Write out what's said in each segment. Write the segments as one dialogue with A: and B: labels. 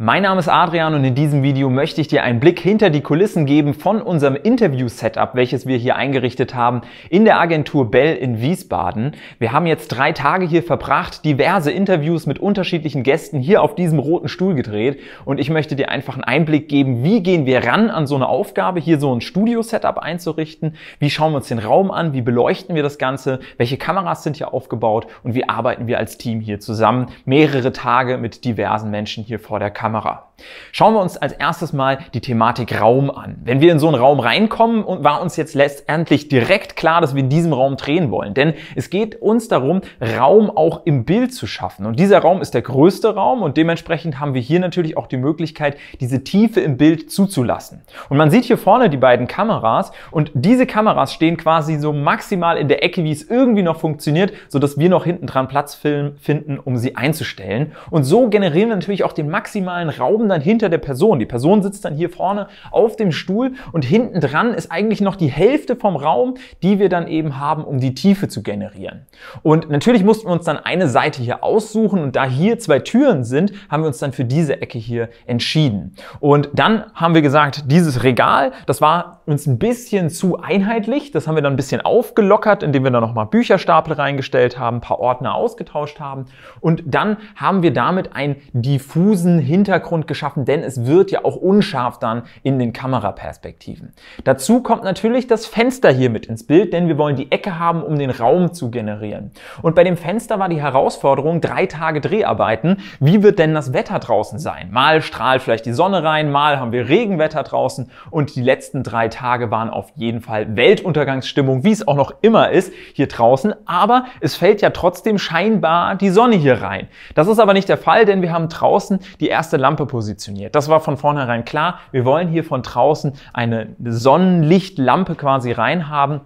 A: Mein Name ist Adrian und in diesem Video möchte ich dir einen Blick hinter die Kulissen geben von unserem Interview-Setup, welches wir hier eingerichtet haben in der Agentur Bell in Wiesbaden. Wir haben jetzt drei Tage hier verbracht, diverse Interviews mit unterschiedlichen Gästen hier auf diesem roten Stuhl gedreht und ich möchte dir einfach einen Einblick geben, wie gehen wir ran an so eine Aufgabe, hier so ein Studio-Setup einzurichten, wie schauen wir uns den Raum an, wie beleuchten wir das Ganze, welche Kameras sind hier aufgebaut und wie arbeiten wir als Team hier zusammen mehrere Tage mit diversen Menschen hier vor der Kamera. caméra. Schauen wir uns als erstes mal die Thematik Raum an. Wenn wir in so einen Raum reinkommen, und war uns jetzt letztendlich direkt klar, dass wir in diesem Raum drehen wollen. Denn es geht uns darum, Raum auch im Bild zu schaffen. Und dieser Raum ist der größte Raum und dementsprechend haben wir hier natürlich auch die Möglichkeit, diese Tiefe im Bild zuzulassen. Und man sieht hier vorne die beiden Kameras und diese Kameras stehen quasi so maximal in der Ecke, wie es irgendwie noch funktioniert, so dass wir noch hinten dran Platz finden, um sie einzustellen. Und so generieren wir natürlich auch den maximalen Raum laufen dann hinter der Person. Die Person sitzt dann hier vorne auf dem Stuhl und hinten dran ist eigentlich noch die Hälfte vom Raum, die wir dann eben haben, um die Tiefe zu generieren. Und natürlich mussten wir uns dann eine Seite hier aussuchen und da hier zwei Türen sind, haben wir uns dann für diese Ecke hier entschieden. Und dann haben wir gesagt, dieses Regal, das war uns ein bisschen zu einheitlich. Das haben wir dann ein bisschen aufgelockert, indem wir dann nochmal Bücherstapel reingestellt haben, ein paar Ordner ausgetauscht haben. Und dann haben wir damit einen diffusen Hintergrund geschaffen geschaffen, denn es wird ja auch unscharf dann in den Kameraperspektiven. Dazu kommt natürlich das Fenster hier mit ins Bild, denn wir wollen die Ecke haben, um den Raum zu generieren. Und bei dem Fenster war die Herausforderung drei Tage Dreharbeiten. Wie wird denn das Wetter draußen sein? Mal strahlt vielleicht die Sonne rein, mal haben wir Regenwetter draußen und die letzten drei Tage waren auf jeden Fall Weltuntergangsstimmung, wie es auch noch immer ist hier draußen. Aber es fällt ja trotzdem scheinbar die Sonne hier rein. Das ist aber nicht der Fall, denn wir haben draußen die erste Lampe positioniert positioniert. Das war von vornherein klar. Wir wollen hier von draußen eine Sonnenlichtlampe quasi reinhaben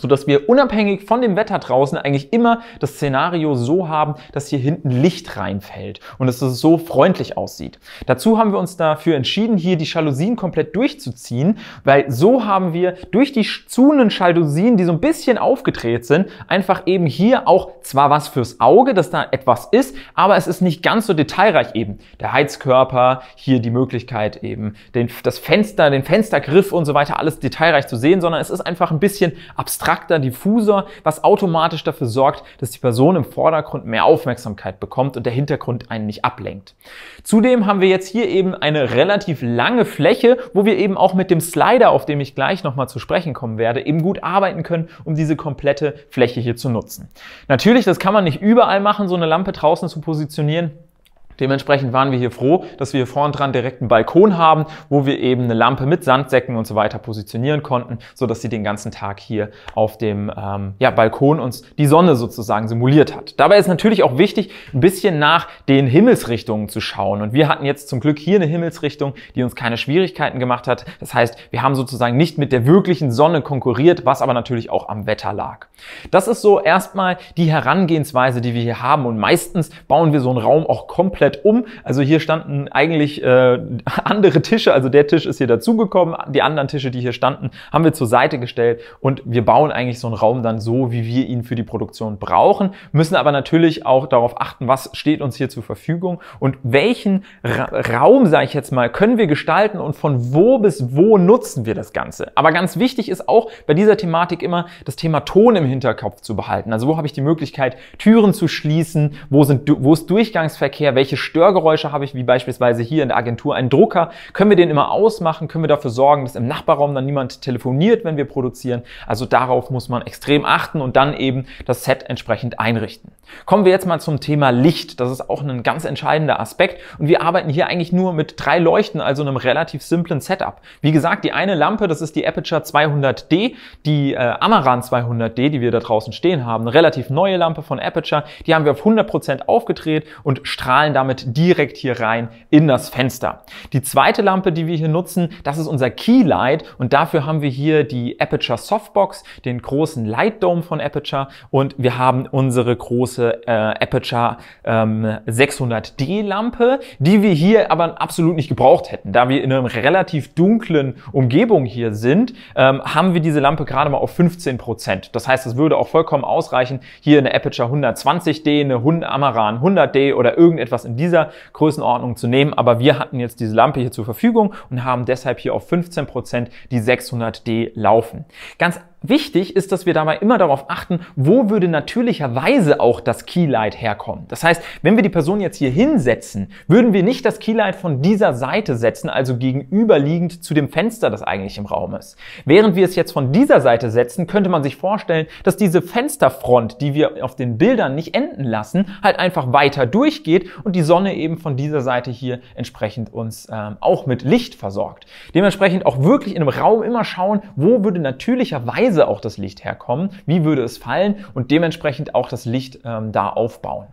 A: sodass wir unabhängig von dem Wetter draußen eigentlich immer das Szenario so haben, dass hier hinten Licht reinfällt und dass es so freundlich aussieht. Dazu haben wir uns dafür entschieden, hier die Jalousien komplett durchzuziehen, weil so haben wir durch die zuhenden Jalousien, die so ein bisschen aufgedreht sind, einfach eben hier auch zwar was fürs Auge, dass da etwas ist, aber es ist nicht ganz so detailreich eben. Der Heizkörper, hier die Möglichkeit eben, den, das Fenster, den Fenstergriff und so weiter, alles detailreich zu sehen, sondern es ist einfach ein bisschen abstrakt abstrakter Diffuser, was automatisch dafür sorgt, dass die Person im Vordergrund mehr Aufmerksamkeit bekommt und der Hintergrund einen nicht ablenkt. Zudem haben wir jetzt hier eben eine relativ lange Fläche, wo wir eben auch mit dem Slider, auf dem ich gleich nochmal zu sprechen kommen werde, eben gut arbeiten können, um diese komplette Fläche hier zu nutzen. Natürlich, das kann man nicht überall machen, so eine Lampe draußen zu positionieren. Dementsprechend waren wir hier froh, dass wir hier vorn dran direkt einen Balkon haben, wo wir eben eine Lampe mit Sandsäcken und so weiter positionieren konnten, so dass sie den ganzen Tag hier auf dem ähm, ja, Balkon uns die Sonne sozusagen simuliert hat. Dabei ist natürlich auch wichtig, ein bisschen nach den Himmelsrichtungen zu schauen. Und wir hatten jetzt zum Glück hier eine Himmelsrichtung, die uns keine Schwierigkeiten gemacht hat. Das heißt, wir haben sozusagen nicht mit der wirklichen Sonne konkurriert, was aber natürlich auch am Wetter lag. Das ist so erstmal die Herangehensweise, die wir hier haben. Und meistens bauen wir so einen Raum auch komplett komplett um. Also hier standen eigentlich äh, andere Tische, also der Tisch ist hier dazugekommen, die anderen Tische, die hier standen, haben wir zur Seite gestellt und wir bauen eigentlich so einen Raum dann so, wie wir ihn für die Produktion brauchen, müssen aber natürlich auch darauf achten, was steht uns hier zur Verfügung und welchen Ra Raum, sage ich jetzt mal, können wir gestalten und von wo bis wo nutzen wir das Ganze. Aber ganz wichtig ist auch bei dieser Thematik immer das Thema Ton im Hinterkopf zu behalten. Also wo habe ich die Möglichkeit, Türen zu schließen, wo, sind, wo ist Durchgangsverkehr, welche welche Störgeräusche habe ich, wie beispielsweise hier in der Agentur einen Drucker. Können wir den immer ausmachen? Können wir dafür sorgen, dass im Nachbarraum dann niemand telefoniert, wenn wir produzieren? Also darauf muss man extrem achten und dann eben das Set entsprechend einrichten. Kommen wir jetzt mal zum Thema Licht. Das ist auch ein ganz entscheidender Aspekt und wir arbeiten hier eigentlich nur mit drei Leuchten, also einem relativ simplen Setup. Wie gesagt, die eine Lampe, das ist die Aperture 200D, die äh, Amaran 200D, die wir da draußen stehen haben, eine relativ neue Lampe von Aperture, die haben wir auf 100% aufgedreht und strahlen damit damit direkt hier rein in das Fenster. Die zweite Lampe, die wir hier nutzen, das ist unser Keylight und dafür haben wir hier die Aperture Softbox, den großen Light Dome von Aperture und wir haben unsere große äh, Aperture ähm, 600D Lampe, die wir hier aber absolut nicht gebraucht hätten. Da wir in einer relativ dunklen Umgebung hier sind, ähm, haben wir diese Lampe gerade mal auf 15 Prozent. Das heißt, es würde auch vollkommen ausreichen, hier eine Aperture 120D, eine Amaran 100D oder irgendetwas in dieser Größenordnung zu nehmen. Aber wir hatten jetzt diese Lampe hier zur Verfügung und haben deshalb hier auf 15% Prozent die 600D laufen. Ganz Wichtig ist, dass wir dabei immer darauf achten, wo würde natürlicherweise auch das Keylight herkommen. Das heißt, wenn wir die Person jetzt hier hinsetzen, würden wir nicht das Keylight von dieser Seite setzen, also gegenüberliegend zu dem Fenster, das eigentlich im Raum ist. Während wir es jetzt von dieser Seite setzen, könnte man sich vorstellen, dass diese Fensterfront, die wir auf den Bildern nicht enden lassen, halt einfach weiter durchgeht und die Sonne eben von dieser Seite hier entsprechend uns ähm, auch mit Licht versorgt. Dementsprechend auch wirklich in einem Raum immer schauen, wo würde natürlicherweise Weise auch das Licht herkommen, wie würde es fallen und dementsprechend auch das Licht ähm, da aufbauen.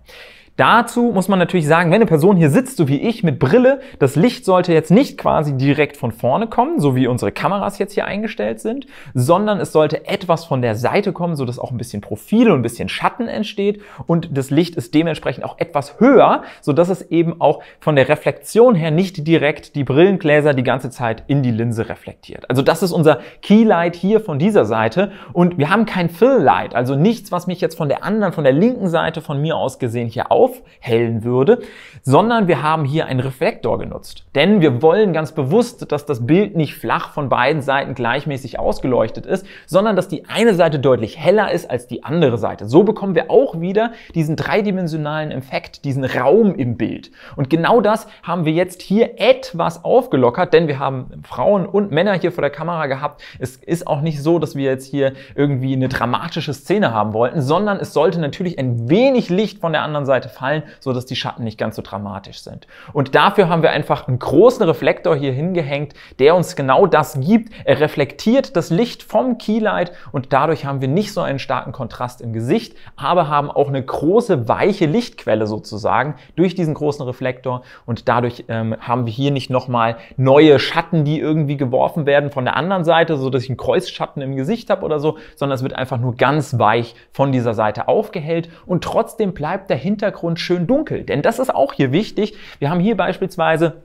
A: Dazu muss man natürlich sagen, wenn eine Person hier sitzt, so wie ich, mit Brille, das Licht sollte jetzt nicht quasi direkt von vorne kommen, so wie unsere Kameras jetzt hier eingestellt sind, sondern es sollte etwas von der Seite kommen, sodass auch ein bisschen Profil und ein bisschen Schatten entsteht und das Licht ist dementsprechend auch etwas höher, sodass es eben auch von der Reflexion her nicht direkt die Brillengläser die ganze Zeit in die Linse reflektiert. Also das ist unser Keylight hier von dieser Seite und wir haben kein Fill Light, also nichts, was mich jetzt von der anderen, von der linken Seite von mir aus gesehen hier auf aufhellen würde, sondern wir haben hier einen Reflektor genutzt. Denn wir wollen ganz bewusst, dass das Bild nicht flach von beiden Seiten gleichmäßig ausgeleuchtet ist, sondern dass die eine Seite deutlich heller ist als die andere Seite. So bekommen wir auch wieder diesen dreidimensionalen Effekt, diesen Raum im Bild. Und genau das haben wir jetzt hier etwas aufgelockert, denn wir haben Frauen und Männer hier vor der Kamera gehabt. Es ist auch nicht so, dass wir jetzt hier irgendwie eine dramatische Szene haben wollten, sondern es sollte natürlich ein wenig Licht von der anderen Seite fallen, so dass die Schatten nicht ganz so dramatisch sind. Und dafür haben wir einfach einen großen Reflektor hier hingehängt, der uns genau das gibt. Er reflektiert das Licht vom Keylight und dadurch haben wir nicht so einen starken Kontrast im Gesicht, aber haben auch eine große weiche Lichtquelle sozusagen durch diesen großen Reflektor und dadurch ähm, haben wir hier nicht nochmal neue Schatten, die irgendwie geworfen werden von der anderen Seite, so dass ich einen Kreuzschatten im Gesicht habe oder so, sondern es wird einfach nur ganz weich von dieser Seite aufgehellt und trotzdem bleibt der Hintergrund Hintergrund schön dunkel. Denn das ist auch hier wichtig. Wir haben hier beispielsweise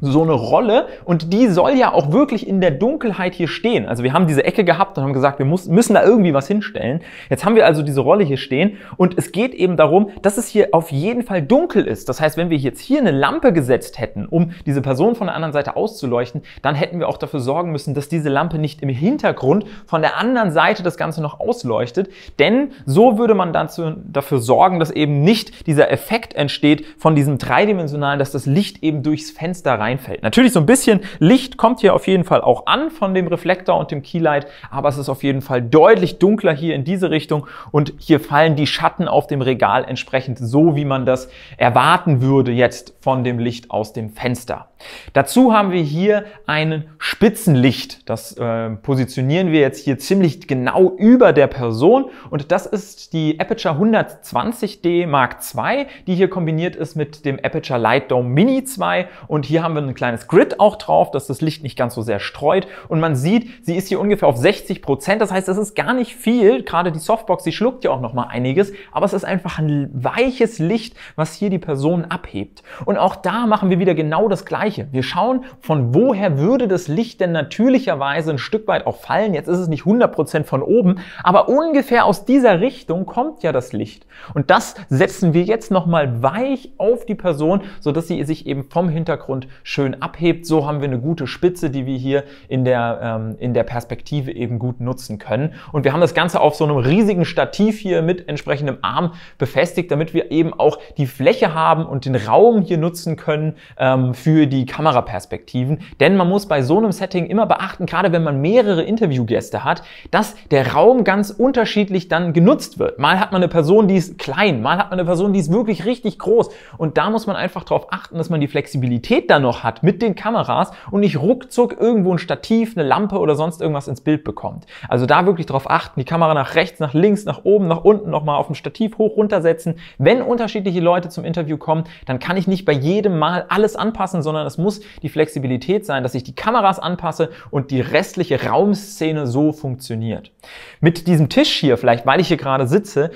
A: so eine Rolle und die soll ja auch wirklich in der Dunkelheit hier stehen. Also wir haben diese Ecke gehabt und haben gesagt, wir muss, müssen da irgendwie was hinstellen. Jetzt haben wir also diese Rolle hier stehen und es geht eben darum, dass es hier auf jeden Fall dunkel ist. Das heißt, wenn wir jetzt hier eine Lampe gesetzt hätten, um diese Person von der anderen Seite auszuleuchten, dann hätten wir auch dafür sorgen müssen, dass diese Lampe nicht im Hintergrund von der anderen Seite das Ganze noch ausleuchtet, denn so würde man dazu, dafür sorgen, dass eben nicht dieser Effekt entsteht von diesem dreidimensionalen, dass das Licht eben durchs Fenster rein reinfällt. Natürlich so ein bisschen Licht kommt hier auf jeden Fall auch an von dem Reflektor und dem Keylight, aber es ist auf jeden Fall deutlich dunkler hier in diese Richtung und hier fallen die Schatten auf dem Regal entsprechend so, wie man das erwarten würde jetzt von dem Licht aus dem Fenster. Dazu haben wir hier ein Spitzenlicht. Das äh, positionieren wir jetzt hier ziemlich genau über der Person und das ist die Aperture 120D Mark II, die hier kombiniert ist mit dem Aperture Light Dome Mini 2 und hier haben wir wir ein kleines Grid auch drauf, dass das Licht nicht ganz so sehr streut. Und man sieht, sie ist hier ungefähr auf 60 Prozent. Das heißt, das ist gar nicht viel. Gerade die Softbox, die schluckt ja auch nochmal einiges. Aber es ist einfach ein weiches Licht, was hier die Person abhebt. Und auch da machen wir wieder genau das Gleiche. Wir schauen, von woher würde das Licht denn natürlicherweise ein Stück weit auch fallen. Jetzt ist es nicht 100 Prozent von oben, aber ungefähr aus dieser Richtung kommt ja das Licht. Und das setzen wir jetzt nochmal weich auf die Person, sodass sie sich eben vom Hintergrund schön abhebt. So haben wir eine gute Spitze, die wir hier in der, ähm, in der Perspektive eben gut nutzen können. Und wir haben das Ganze auf so einem riesigen Stativ hier mit entsprechendem Arm befestigt, damit wir eben auch die Fläche haben und den Raum hier nutzen können ähm, für die Kameraperspektiven. Denn man muss bei so einem Setting immer beachten, gerade wenn man mehrere Interviewgäste hat, dass der Raum ganz unterschiedlich dann genutzt wird. Mal hat man eine Person, die ist klein, mal hat man eine Person, die ist wirklich richtig groß. Und da muss man einfach darauf achten, dass man die Flexibilität dann noch noch hat mit den Kameras und nicht ruckzuck irgendwo ein Stativ, eine Lampe oder sonst irgendwas ins Bild bekommt. Also da wirklich drauf achten, die Kamera nach rechts, nach links, nach oben, nach unten nochmal auf dem Stativ hoch runtersetzen. Wenn unterschiedliche Leute zum Interview kommen, dann kann ich nicht bei jedem Mal alles anpassen, sondern es muss die Flexibilität sein, dass ich die Kameras anpasse und die restliche Raumszene so funktioniert. Mit diesem Tisch hier, vielleicht weil ich hier gerade sitze,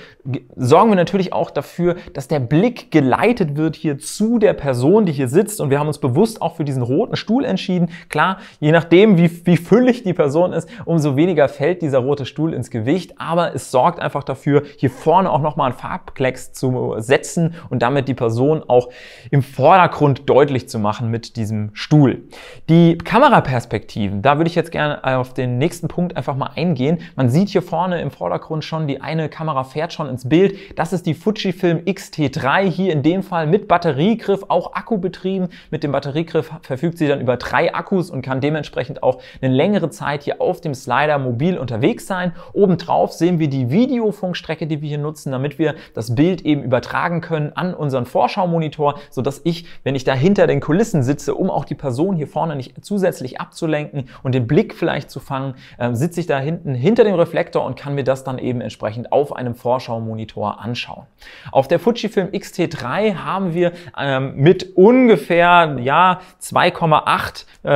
A: sorgen wir natürlich auch dafür, dass der Blick geleitet wird hier zu der Person, die hier sitzt und wir haben uns bewusst bewusst auch für diesen roten Stuhl entschieden. Klar, je nachdem, wie, wie füllig die Person ist, umso weniger fällt dieser rote Stuhl ins Gewicht, aber es sorgt einfach dafür, hier vorne auch nochmal einen Farbklecks zu setzen und damit die Person auch im Vordergrund deutlich zu machen mit diesem Stuhl. Die Kameraperspektiven, da würde ich jetzt gerne auf den nächsten Punkt einfach mal eingehen. Man sieht hier vorne im Vordergrund schon, die eine Kamera fährt schon ins Bild. Das ist die Fujifilm X-T3, hier in dem Fall mit Batteriegriff, auch Akku betrieben, mit dem Batterie Batteriegriff verfügt sie dann über drei Akkus und kann dementsprechend auch eine längere Zeit hier auf dem Slider mobil unterwegs sein. Obendrauf sehen wir die Videofunkstrecke, die wir hier nutzen, damit wir das Bild eben übertragen können an unseren Vorschau-Monitor, sodass ich, wenn ich da hinter den Kulissen sitze, um auch die Person hier vorne nicht zusätzlich abzulenken und den Blick vielleicht zu fangen, äh, sitze ich da hinten hinter dem Reflektor und kann mir das dann eben entsprechend auf einem Vorschau-Monitor anschauen. Auf der Fujifilm X-T3 haben wir ähm, mit ungefähr, ja, Jahr 2,8, äh,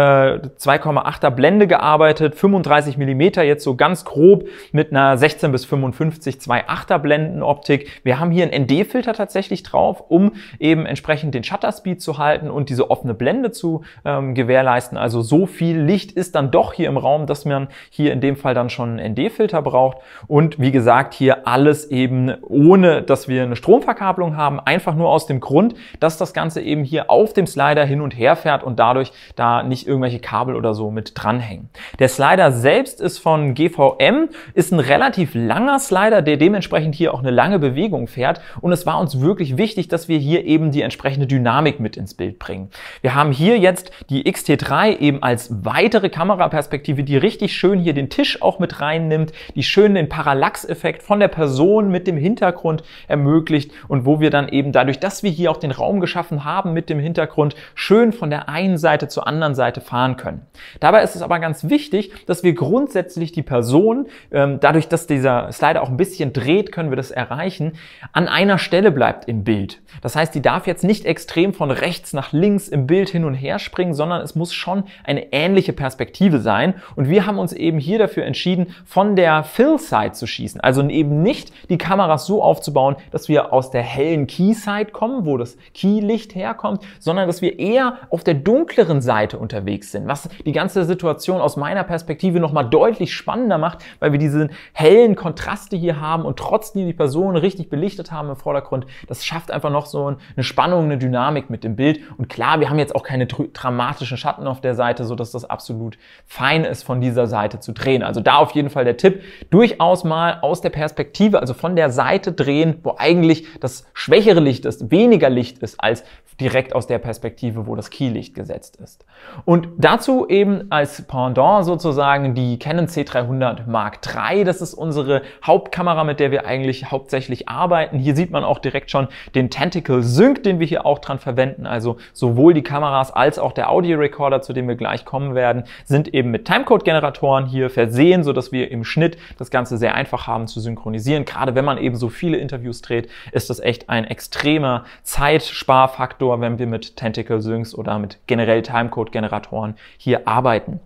A: 2,8er Blende gearbeitet, 35 mm jetzt so ganz grob mit einer 16 bis 55 2,8er Blendenoptik. Wir haben hier einen ND-Filter tatsächlich drauf, um eben entsprechend den Shutter Speed zu halten und diese offene Blende zu ähm, gewährleisten. Also so viel Licht ist dann doch hier im Raum, dass man hier in dem Fall dann schon einen ND-Filter braucht. Und wie gesagt, hier alles eben ohne, dass wir eine Stromverkabelung haben, einfach nur aus dem Grund, dass das Ganze eben hier auf dem Slider hin und und her fährt und dadurch da nicht irgendwelche Kabel oder so mit dranhängen. Der Slider selbst ist von GVM, ist ein relativ langer Slider, der dementsprechend hier auch eine lange Bewegung fährt und es war uns wirklich wichtig, dass wir hier eben die entsprechende Dynamik mit ins Bild bringen. Wir haben hier jetzt die XT3 eben als weitere Kameraperspektive, die richtig schön hier den Tisch auch mit reinnimmt, die schön den Parallax-Effekt von der Person mit dem Hintergrund ermöglicht und wo wir dann eben dadurch, dass wir hier auch den Raum geschaffen haben mit dem Hintergrund, schön schön von der einen Seite zur anderen Seite fahren können. Dabei ist es aber ganz wichtig, dass wir grundsätzlich die Person, ähm, dadurch, dass dieser Slider auch ein bisschen dreht, können wir das erreichen, an einer Stelle bleibt im Bild. Das heißt, die darf jetzt nicht extrem von rechts nach links im Bild hin und her springen, sondern es muss schon eine ähnliche Perspektive sein. Und wir haben uns eben hier dafür entschieden, von der Fill-Side zu schießen. Also eben nicht die Kameras so aufzubauen, dass wir aus der hellen Key-Side kommen, wo das Key-Licht herkommt, sondern dass wir eher auf der dunkleren Seite unterwegs sind, was die ganze Situation aus meiner Perspektive nochmal deutlich spannender macht, weil wir diese hellen Kontraste hier haben und trotzdem die Person richtig belichtet haben im Vordergrund. Das schafft einfach noch so eine Spannung, eine Dynamik mit dem Bild. Und klar, wir haben jetzt auch keine dramatischen Schatten auf der Seite, sodass das absolut fein ist, von dieser Seite zu drehen. Also da auf jeden Fall der Tipp, durchaus mal aus der Perspektive, also von der Seite drehen, wo eigentlich das schwächere Licht ist, weniger Licht ist als direkt aus der Perspektive, wo das Keylicht gesetzt ist. Und dazu eben als Pendant sozusagen die Canon C300 Mark III. Das ist unsere Hauptkamera, mit der wir eigentlich hauptsächlich arbeiten. Hier sieht man auch direkt schon den Tentacle Sync, den wir hier auch dran verwenden. Also sowohl die Kameras als auch der Audiorecorder, zu dem wir gleich kommen werden, sind eben mit Timecode-Generatoren hier versehen, sodass wir im Schnitt das Ganze sehr einfach haben zu synchronisieren. Gerade wenn man eben so viele Interviews dreht, ist das echt ein extremer Zeitsparfaktor Faktor, wenn wir mit Tentacle Syncs oder mit generell Timecode-Generatoren hier arbeiten.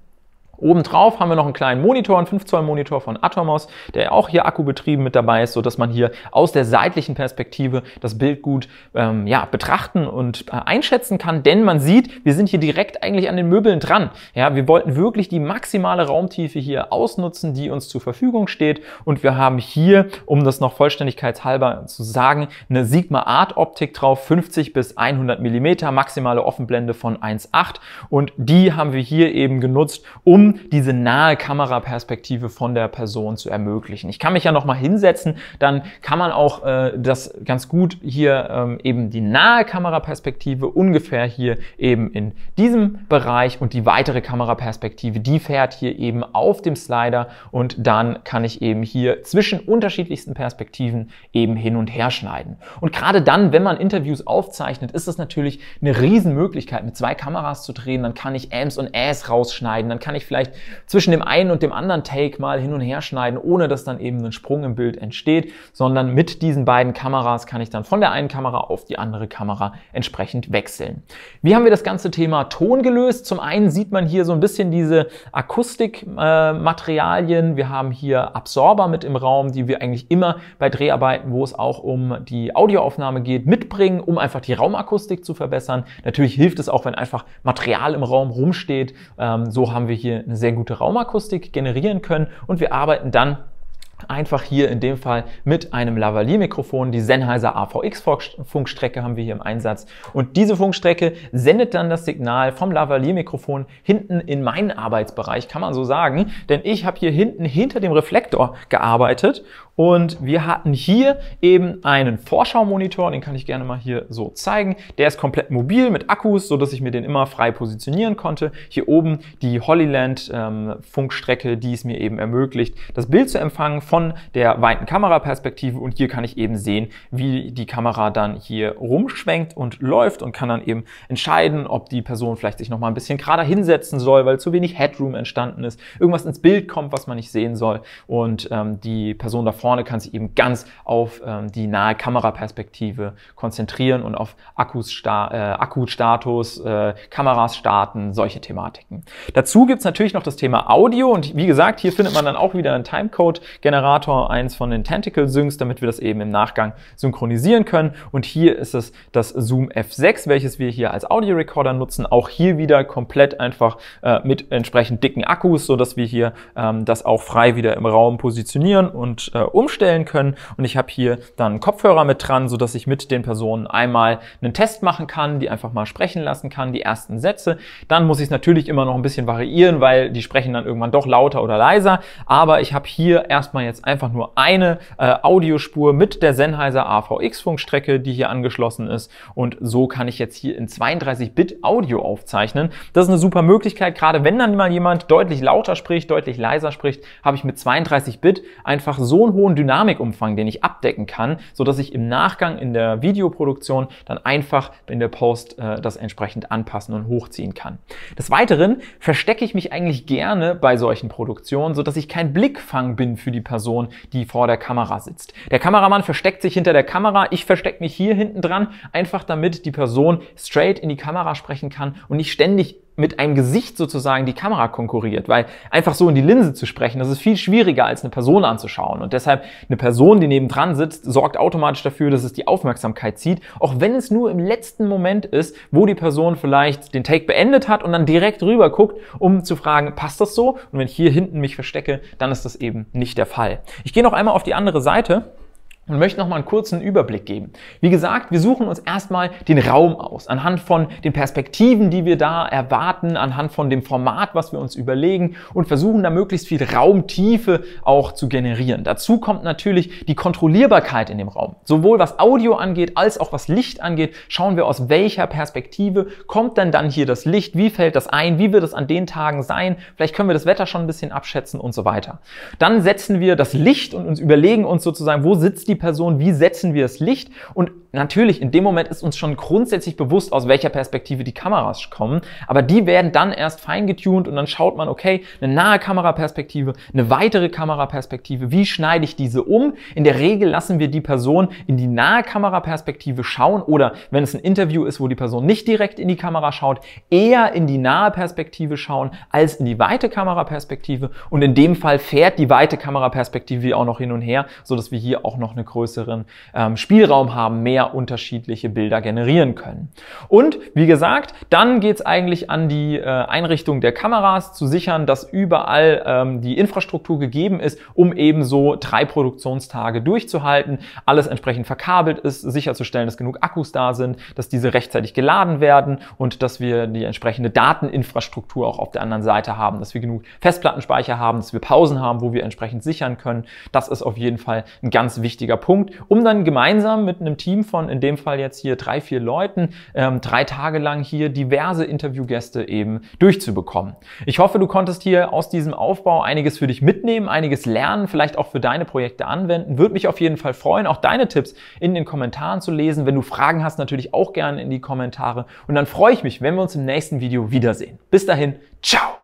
A: Obendrauf haben wir noch einen kleinen Monitor, einen 5 Zoll Monitor von Atomos, der auch hier akkubetrieben mit dabei ist, so dass man hier aus der seitlichen Perspektive das Bild gut ähm, ja, betrachten und äh, einschätzen kann, denn man sieht, wir sind hier direkt eigentlich an den Möbeln dran. Ja, wir wollten wirklich die maximale Raumtiefe hier ausnutzen, die uns zur Verfügung steht und wir haben hier, um das noch vollständigkeitshalber zu sagen, eine Sigma Art Optik drauf, 50 bis 100 Millimeter, maximale Offenblende von 1,8 und die haben wir hier eben genutzt, um um diese nahe Kameraperspektive von der Person zu ermöglichen. Ich kann mich ja nochmal hinsetzen, dann kann man auch äh, das ganz gut hier ähm, eben die nahe Kameraperspektive ungefähr hier eben in diesem Bereich und die weitere Kameraperspektive, die fährt hier eben auf dem Slider und dann kann ich eben hier zwischen unterschiedlichsten Perspektiven eben hin und her schneiden. Und gerade dann, wenn man Interviews aufzeichnet, ist das natürlich eine Riesenmöglichkeit, mit zwei Kameras zu drehen, dann kann ich Ams und As rausschneiden, dann kann ich vielleicht vielleicht zwischen dem einen und dem anderen Take mal hin und her schneiden, ohne dass dann eben ein Sprung im Bild entsteht, sondern mit diesen beiden Kameras kann ich dann von der einen Kamera auf die andere Kamera entsprechend wechseln. Wie haben wir das ganze Thema Ton gelöst? Zum einen sieht man hier so ein bisschen diese Akustikmaterialien. Äh, wir haben hier Absorber mit im Raum, die wir eigentlich immer bei Dreharbeiten, wo es auch um die Audioaufnahme geht, mitbringen, um einfach die Raumakustik zu verbessern. Natürlich hilft es auch, wenn einfach Material im Raum rumsteht. Ähm, so haben wir hier eine sehr gute Raumakustik generieren können und wir arbeiten dann einfach hier in dem Fall mit einem Lavalier-Mikrofon. Die Sennheiser AVX-Funkstrecke haben wir hier im Einsatz. Und diese Funkstrecke sendet dann das Signal vom Lavalier-Mikrofon hinten in meinen Arbeitsbereich, kann man so sagen. Denn ich habe hier hinten hinter dem Reflektor gearbeitet und wir hatten hier eben einen Vorschau-Monitor, den kann ich gerne mal hier so zeigen. Der ist komplett mobil mit Akkus, so dass ich mir den immer frei positionieren konnte. Hier oben die Hollyland ähm, Funkstrecke, die es mir eben ermöglicht, das Bild zu empfangen von der weiten Kameraperspektive. Und hier kann ich eben sehen, wie die Kamera dann hier rumschwenkt und läuft und kann dann eben entscheiden, ob die Person vielleicht sich nochmal ein bisschen gerade hinsetzen soll, weil zu wenig Headroom entstanden ist, irgendwas ins Bild kommt, was man nicht sehen soll und ähm, die Person davor vorne kann sich eben ganz auf ähm, die nahe Kameraperspektive konzentrieren und auf Akkus sta äh, Akkustatus, äh, Kameras starten, solche Thematiken. Dazu gibt es natürlich noch das Thema Audio und wie gesagt, hier findet man dann auch wieder einen Timecode-Generator, eins von den Tentacle Syncs, damit wir das eben im Nachgang synchronisieren können. Und hier ist es das Zoom F6, welches wir hier als Audio-Recorder nutzen. Auch hier wieder komplett einfach äh, mit entsprechend dicken Akkus, sodass wir hier ähm, das auch frei wieder im Raum positionieren und äh, umstellen können. Und ich habe hier dann einen Kopfhörer mit dran, sodass ich mit den Personen einmal einen Test machen kann, die einfach mal sprechen lassen kann, die ersten Sätze. Dann muss ich es natürlich immer noch ein bisschen variieren, weil die sprechen dann irgendwann doch lauter oder leiser. Aber ich habe hier erstmal jetzt einfach nur eine äh, Audiospur mit der Sennheiser AVX-Funkstrecke, die hier angeschlossen ist. Und so kann ich jetzt hier in 32-Bit Audio aufzeichnen. Das ist eine super Möglichkeit, gerade wenn dann mal jemand deutlich lauter spricht, deutlich leiser spricht, habe ich mit 32-Bit einfach so einen hohen hohen Dynamikumfang, den ich abdecken kann, so dass ich im Nachgang in der Videoproduktion dann einfach in der Post äh, das entsprechend anpassen und hochziehen kann. Des Weiteren verstecke ich mich eigentlich gerne bei solchen Produktionen, so dass ich kein Blickfang bin für die Person, die vor der Kamera sitzt. Der Kameramann versteckt sich hinter der Kamera, ich verstecke mich hier hinten dran, einfach damit die Person straight in die Kamera sprechen kann und nicht ständig mit einem Gesicht sozusagen die Kamera konkurriert, weil einfach so in die Linse zu sprechen, das ist viel schwieriger als eine Person anzuschauen und deshalb eine Person, die nebendran sitzt, sorgt automatisch dafür, dass es die Aufmerksamkeit zieht, auch wenn es nur im letzten Moment ist, wo die Person vielleicht den Take beendet hat und dann direkt rüber guckt, um zu fragen, passt das so? Und wenn ich hier hinten mich verstecke, dann ist das eben nicht der Fall. Ich gehe noch einmal auf die andere Seite und möchte noch mal einen kurzen Überblick geben. Wie gesagt, wir suchen uns erstmal den Raum aus, anhand von den Perspektiven, die wir da erwarten, anhand von dem Format, was wir uns überlegen und versuchen da möglichst viel Raumtiefe auch zu generieren. Dazu kommt natürlich die Kontrollierbarkeit in dem Raum. Sowohl was Audio angeht, als auch was Licht angeht, schauen wir aus welcher Perspektive kommt denn dann hier das Licht, wie fällt das ein, wie wird es an den Tagen sein, vielleicht können wir das Wetter schon ein bisschen abschätzen und so weiter. Dann setzen wir das Licht und uns überlegen uns sozusagen, wo sitzt die die Person, wie setzen wir das Licht und natürlich, in dem Moment ist uns schon grundsätzlich bewusst, aus welcher Perspektive die Kameras kommen, aber die werden dann erst fein getuned und dann schaut man, okay, eine nahe Kameraperspektive, eine weitere Kameraperspektive, wie schneide ich diese um? In der Regel lassen wir die Person in die nahe Kameraperspektive schauen oder wenn es ein Interview ist, wo die Person nicht direkt in die Kamera schaut, eher in die nahe Perspektive schauen als in die weite Kameraperspektive und in dem Fall fährt die weite Kameraperspektive auch noch hin und her, so dass wir hier auch noch einen größeren ähm, Spielraum haben, mehr mehr unterschiedliche Bilder generieren können. Und wie gesagt, dann geht es eigentlich an die äh, Einrichtung der Kameras, zu sichern, dass überall ähm, die Infrastruktur gegeben ist, um eben so drei Produktionstage durchzuhalten, alles entsprechend verkabelt ist, sicherzustellen, dass genug Akkus da sind, dass diese rechtzeitig geladen werden und dass wir die entsprechende Dateninfrastruktur auch auf der anderen Seite haben, dass wir genug Festplattenspeicher haben, dass wir Pausen haben, wo wir entsprechend sichern können. Das ist auf jeden Fall ein ganz wichtiger Punkt, um dann gemeinsam mit einem Team von in dem Fall jetzt hier drei, vier Leuten, ähm, drei Tage lang hier diverse Interviewgäste eben durchzubekommen. Ich hoffe, du konntest hier aus diesem Aufbau einiges für dich mitnehmen, einiges lernen, vielleicht auch für deine Projekte anwenden. Würde mich auf jeden Fall freuen, auch deine Tipps in den Kommentaren zu lesen. Wenn du Fragen hast, natürlich auch gerne in die Kommentare. Und dann freue ich mich, wenn wir uns im nächsten Video wiedersehen. Bis dahin, ciao!